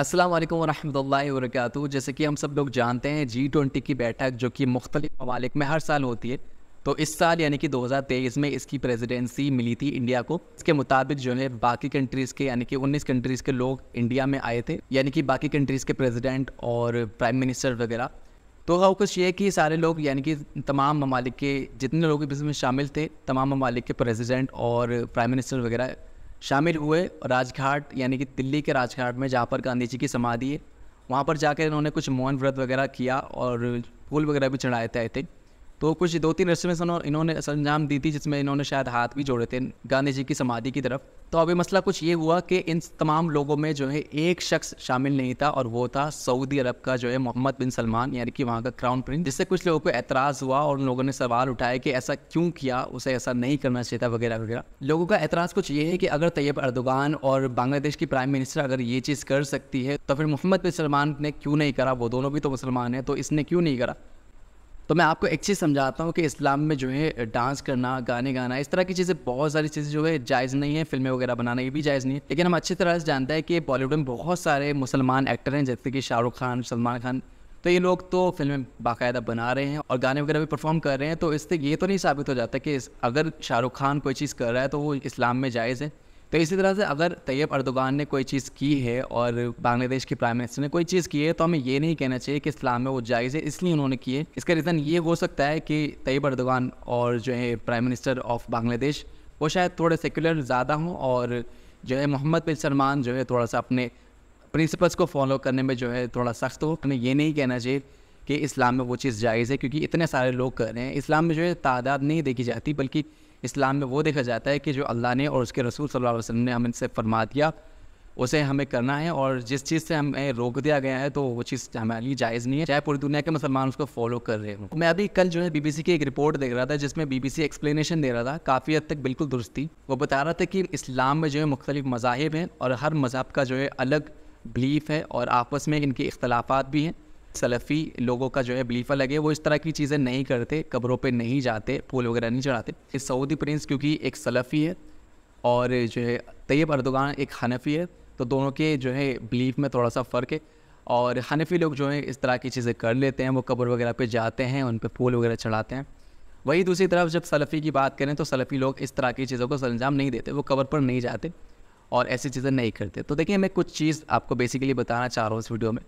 असलम वरहमल वर्क जैसे कि हम सब लोग जानते हैं जी ट्वेंटी की बैठक जो कि मुख्तलिफ ममालिक में हर साल होती है तो इस साल यानी कि 2023 में इसकी प्रेसिडेंसी मिली थी इंडिया को इसके मुताबिक जो है बाकी कंट्रीज़ के यानी कि 19 कंट्रीज़ के लोग इंडिया में आए थे यानी कि बाकी कंट्रीज़ के प्रेसिडेंट और प्राइम मिनिस्टर वगैरह तो हाउ कुछ ये कि सारे लोग यानी कि तमाम ममालिक के जितने लोग इसमें शामिल थे तमाम ममालिक के प्रेसिडेंट और प्राइम मिनिस्टर वगैरह शामिल हुए राजघाट यानी कि दिल्ली के राजघाट में जहाँ पर गांधी जी की समाधि है वहाँ पर जाकर इन्होंने कुछ मौन व्रत वगैरह किया और फूल वगैरह भी चढ़ाए थे आई थिंक तो कुछ दो तीन रस्में इन्होंने अंजाम दी थी जिसमें इन्होंने शायद हाथ भी जोड़े थे गांधी जी की समाधि की तरफ तो अभी मसला कुछ ये हुआ कि इन तमाम लोगों में जो है एक शख्स शामिल नहीं था और वो था सऊदी अरब का जो है मोहम्मद बिन सलमान यानी कि वहाँ का क्राउन प्रिंस जिससे कुछ लोगों को एतराज़ हुआ और उन लोगों ने सवाल उठाया कि ऐसा क्यों किया उसे ऐसा नहीं करना चाहिए था वगैरह वगैरह लोगों का एतराज़ कुछ ये है कि अगर तैयब अर्दोगान और बांग्लादेश की प्राइम मिनिस्टर अगर ये चीज़ कर सकती है तो फिर मोहम्मद बिन सलमान ने क्यों नहीं करा वो दोनों भी तो मुसलमान हैं तो इसने क्यों नहीं करा तो मैं आपको एक चीज़ समझाता हूँ कि इस्लाम में जो है डांस करना गाने गाना इस तरह की चीज़ें बहुत सारी चीज़ें जो है जायज़ नहीं है फिल्में वगैरह बनाना ये भी जायज़ नहीं है लेकिन हम अच्छी तरह से जानते हैं कि बॉलीवुड में बहुत सारे मुसलमान एक्टर हैं जैसे कि शाहरुख खान सलमान खान तो ये लोग तो फिल्में बाकायदा बना रहे हैं और गाने वगैरह भी परफॉर्म कर रहे हैं तो इससे ये तो नहीं साबित हो जाता कि अगर शाहरुख खान कोई चीज़ कर रहा है तो वो इस्लाम में जायज़ है तो इसी तरह से अगर तैयब अर्दोगान ने कोई चीज़ की है और बांग्लादेश के प्राइम मिनिस्टर ने कोई चीज़ की है तो हमें ये नहीं कहना चाहिए कि इस्लाम में वो जायज़ है इसलिए उन्होंने की है इसका रीज़न ये हो सकता है कि तैयब अर्दोगान और जो है प्राइम मिनिस्टर ऑफ बांग्लादेश वो शायद थोड़े सेकुलर ज़्यादा हों और जो है मोहम्मद बिन सलमान जो है थोड़ा सा अपने प्रिंसिपल्स को फॉलो करने में जो है थोड़ा सख्त हो हमें ये नहीं कहना चाहिए कि इस्लाम में वो चीज़ जायज़ है क्योंकि इतने सारे लोग कर रहे हैं इस्लाम में जो है तादाद नहीं देखी जाती बल्कि इस्लाम में वो देखा जाता है कि जो अल्लाह ने और उसके रसूल सल्लल्लाहु अलैहि वसल्लम ने हमें से फरमा दिया उसे हमें करना है और जिस चीज़ से हमें रोक दिया गया है तो वो चीज़ हमारे लिए जायज़ नहीं है चाहे पूरी दुनिया के मुसलमान उसको फॉलो कर रहे हो मैं अभी कल जो है बीबीसी की एक रिपोर्ट देख रहा था जिसमें बीबीसी एक्सप्लेनेशन दे रहा था काफ़ी हद तक बिल्कुल दुरुस्ती वो बता रहा था कि इस्लाम में जो है मुख्तलिफ मजाहब हैं और हर मज़हब का जो है अलग बिलीफ है और आपस में इनके इख्तलाफात भी हैं सलफ़ी लोगों का जो है बिलीफ अलग है वो इस तरह की चीज़ें नहीं करते कब्रों पे नहीं जाते फूल वगैरह नहीं चढ़ाते इस सऊदी प्रिंस क्योंकि एक सलफ़ी है और जो है तैयब अर्दोगान एक हनफ़ी है तो दोनों के जो है बिलीफ में थोड़ा सा फ़र्क है और हनफ़ी लोग जो है इस तरह की चीज़ें कर लेते हैं वो कब्र वगैरह पर जाते हैं उन पर फूल वगैरह चढ़ाते हैं वही दूसरी तरफ जब सलफ़ी की बात करें तो सलफ़ी लोग इस तरह की चीज़ों को सर नहीं देते वो कब्र पर नहीं जाते और ऐसी चीज़ें नहीं करते तो देखिए मैं कुछ चीज़ आपको बेसिकली बताना चाह रहा हूँ इस वीडियो में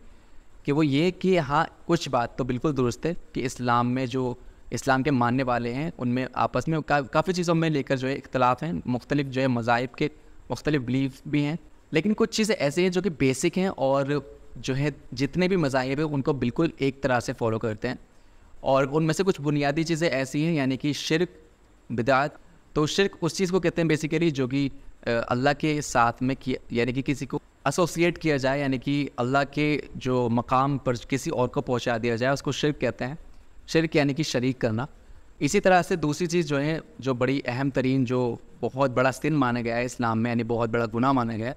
कि वो ये कि हाँ कुछ बात तो बिल्कुल दुरुस्त है कि इस्लाम में जो इस्लाम के मानने वाले हैं उनमें आपस में का, काफ़ी चीज़ों में लेकर जो है इख्तलाफ हैं मुख्तलिफ जो है मज़ाहब के मुख्तलिफ बिलीफ भी हैं लेकिन कुछ चीज़ें ऐसी हैं जो कि बेसिक हैं और जो है जितने भी मज़ाहब हैं उनको बिल्कुल एक तरह से फॉलो करते हैं और उनमें से कुछ बुनियादी चीज़ें ऐसी हैं यानी कि शिरक बिदात तो शिरक उस चीज़ को कहते हैं बेसिकली जो कि अल्लाह के साथ में किया यानी कि किसी को एसोसिएट किया जाए यानी कि अल्लाह के जो मकाम पर किसी और को पहुंचा दिया जाए उसको शिरक कहते हैं शिरक यानी कि शरीक करना इसी तरह से दूसरी चीज़ जो है जो बड़ी अहम तरीन जो बहुत बड़ा सिन माना गया है इस्लाम में यानी बहुत बड़ा गुना माना गया है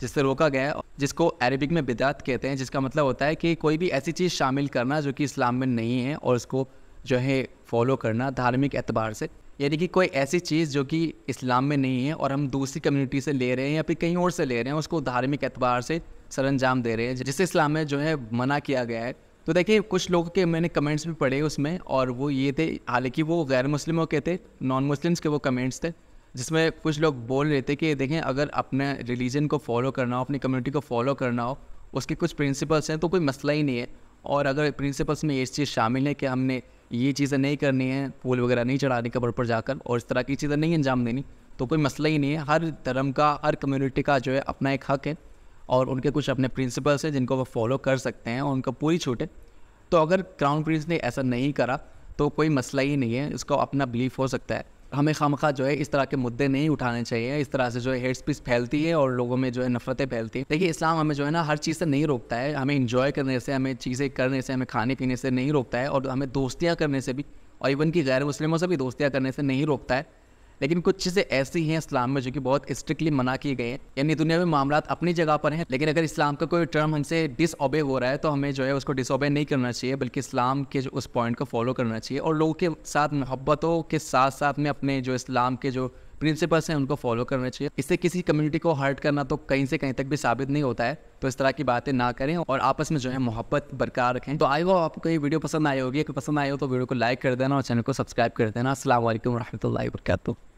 जिससे रोका गया है जिसको अरबिक में बिदात कहते हैं जिसका मतलब होता है कि कोई भी ऐसी चीज़ शामिल करना जो कि इस्लाम में नहीं है और उसको जो है फॉलो करना धार्मिक एतबार से यानी कि कोई ऐसी चीज़ जो कि इस्लाम में नहीं है और हम दूसरी कम्युनिटी से ले रहे हैं या फिर कहीं और से ले रहे हैं उसको धार्मिक एतबार से सरंजाम दे रहे हैं जिसे इस्लाम में जो है मना किया गया है तो देखिए कुछ लोगों के मैंने कमेंट्स भी पढ़े उसमें और वो ये थे हालांकि वो गैर मुस्लिमों के थे नॉन मुस्लिम्स के वो कमेंट्स थे जिसमें कुछ लोग बोल रहे थे कि देखें अगर अपने रिलीजन को फॉलो करना हो अपनी कम्युनिटी को फॉलो करना हो उसके कुछ प्रिंसिपल्स हैं तो कोई मसला ही नहीं है और अगर प्रिंसिपल्स में ये चीज़ शामिल है कि हमने ये चीज़ें नहीं करनी है फूल वगैरह नहीं चढ़ाने कब्र पर जाकर और इस तरह की चीज़ें नहीं अंजाम देनी तो कोई मसला ही नहीं है हर धर्म का हर कम्युनिटी का जो है अपना एक हक है और उनके कुछ अपने प्रिंसिपल्स हैं जिनको वो फॉलो कर सकते हैं और उनका पूरी छूट है तो अगर क्राउन प्रिंस ने ऐसा नहीं करा तो कोई मसला ही नहीं है इसको अपना बिलीफ हो सकता है हमें खाम जो है इस तरह के मुद्दे नहीं उठाने चाहिए इस तरह से जो है हेड स्पीच फैलती है और लोगों में जो है नफरतें फैलती है देखिए इस्लाम हमें जो है ना हर चीज़ से नहीं रोकता है हमें इंजॉय करने से हमें चीज़ें करने से हमें खाने पीने से नहीं रोकता है और हमें दोस्तियाँ करने से भी और इवन की गैर मुस्लिमों से भी दोस्तियाँ करने से नहीं रोकता है लेकिन कुछ चीज़ें ऐसी हैं इस्लाम में जो कि बहुत स्ट्रिक्टली मना की गई हैं यानी दुनिया में मामला अपनी जगह पर हैं लेकिन अगर इस्लाम का कोई टर्म हमसे डिसओबे हो रहा है तो हमें जो है उसको डिसओबे नहीं करना चाहिए बल्कि इस्लाम के जो उस पॉइंट को फॉलो करना चाहिए और लोगों के साथ मोहब्बतों के साथ साथ में अपने जो इस्लाम के जो प्रिंसिपल्स हैं उनको फॉलो करना चाहिए इससे किसी कम्युनिटी को हर्ट करना तो कहीं से कहीं तक भी साबित नहीं होता है तो इस तरह की बातें ना करें और आपस में जो है मोहब्बत बरकरार रखें तो आई हो आपको ये वीडियो पसंद आई होगी अगर पसंद आई हो तो वीडियो को लाइक कर देना और चैनल को सब्सक्राइब कर देना असल वरहमल वरक